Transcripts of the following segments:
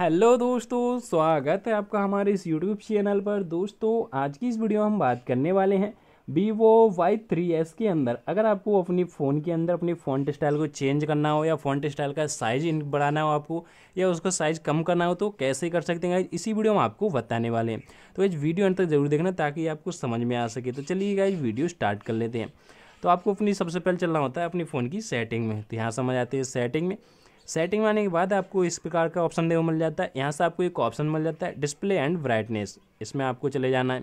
hello दोस्तों स्वागत है आपका हमारे इस यूट्यूब चैनल पर दोस्तों आज की इस वीडियो में हम बात करने वाले हैं vivo वाई थ्री एस के अंदर अगर आपको अपनी फ़ोन के अंदर अपनी फ़ोन स्टाइल को चेंज करना हो या फ़ोन स्टाइल का साइज बढ़ाना हो आपको या उसका साइज़ कम करना हो तो कैसे कर सकते हैं इसी वीडियो में आपको बताने वाले हैं तो इस वीडियो अंत तक जरूर देखना ताकि आपको समझ में आ सके तो चलिए गाइज वीडियो स्टार्ट कर लेते हैं तो आपको अपनी सबसे पहले चलना होता है अपनी फ़ोन की सेटिंग में तो यहाँ समझ आते हैं सेटिंग में सेटिंग में आने के बाद आपको इस प्रकार का ऑप्शन देखो मिल जाता है यहाँ से आपको एक ऑप्शन मिल जाता है डिस्प्ले एंड ब्राइटनेस इसमें आपको चले जाना है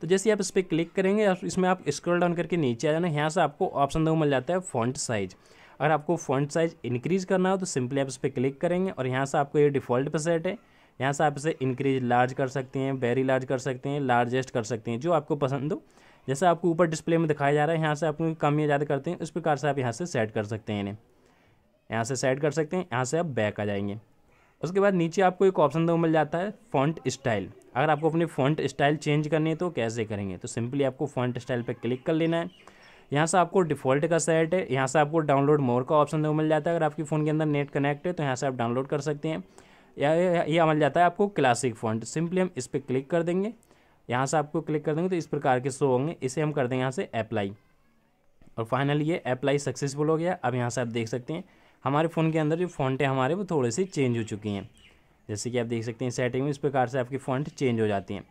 तो जैसे आप इस पर क्लिक करेंगे इसमें आप स्क्रॉल डाउन करके नीचे आ जाना यहाँ से आपको ऑप्शन देखो मिल जाता है फॉन्ट साइज अगर आपको फॉन्ट साइज इंक्रीज करना हो तो सिंपली आप इस पर क्लिक करेंगे और यहाँ से आपको ये डिफ़ॉल्ट पर सेट है यहाँ से आप इसे इंक्रीज लार्ज कर सकते हैं वेरी लार्ज कर सकते हैं लार्जेस्ट कर सकते हैं जो आपको पसंद हो जैसे आपको ऊपर डिस्प्ले में दिखाया जा रहा है यहाँ से आपको कम या ज़्यादा करते हैं उस प्रकार से आप यहाँ से सेट कर सकते हैं इन्हें यहाँ से सेट कर सकते हैं यहाँ से आप बैक आ जाएंगे उसके बाद नीचे आपको एक ऑप्शन देखो तो मिल जाता है फॉन्ट स्टाइल अगर आपको अपनी फॉन्ट स्टाइल चेंज करनी है तो कैसे करेंगे तो सिंपली आपको फॉन्ट स्टाइल पर क्लिक कर लेना है यहाँ से आपको डिफ़ॉल्ट का सेट है यहाँ से आपको डाउनलोड मोर का ऑप्शन देखो तो मिल जाता है अगर आपके फ़ोन के अंदर नेट कनेक्ट है तो यहाँ से आप डाउनलोड कर सकते हैं या ये मिल जाता है आपको क्लासिक फॉन्ट सिंपली हम इस पर क्लिक कर देंगे यहाँ से आपको क्लिक कर देंगे तो इस प्रकार के शो होंगे इसे हम कर देंगे यहाँ से अप्लाई और फाइनली ये अप्लाई सक्सेसफुल हो गया अब यहाँ से आप देख सकते हैं हमारे फ़ोन के अंदर जो फॉन्टें हमारे वो थोड़े से चेंज हो चुकी हैं जैसे कि आप देख सकते हैं सेटिंग में इस प्रकार से आपकी फ़ॉन्ट चेंज हो जाती हैं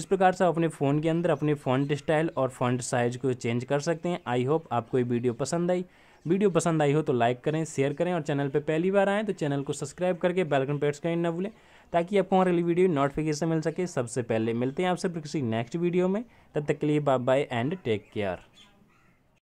इस प्रकार से आप अपने फ़ोन के अंदर अपने फ़ॉन्ट स्टाइल और फ़ॉन्ट साइज़ को चेंज कर सकते हैं आई होप आपको ये वीडियो पसंद आई वीडियो पसंद आई हो तो लाइक करें शेयर करें और चैनल पर पहली बार आएँ तो चैनल को सब्सक्राइब करके बैलकन पेट्स करें ना भूलें ताकि आपको हमारे लिए वीडियो नोटिफिकेशन मिल सके सबसे पहले मिलते हैं आपसे किसी नेक्स्ट वीडियो में तब तक के लिए bye bye and take care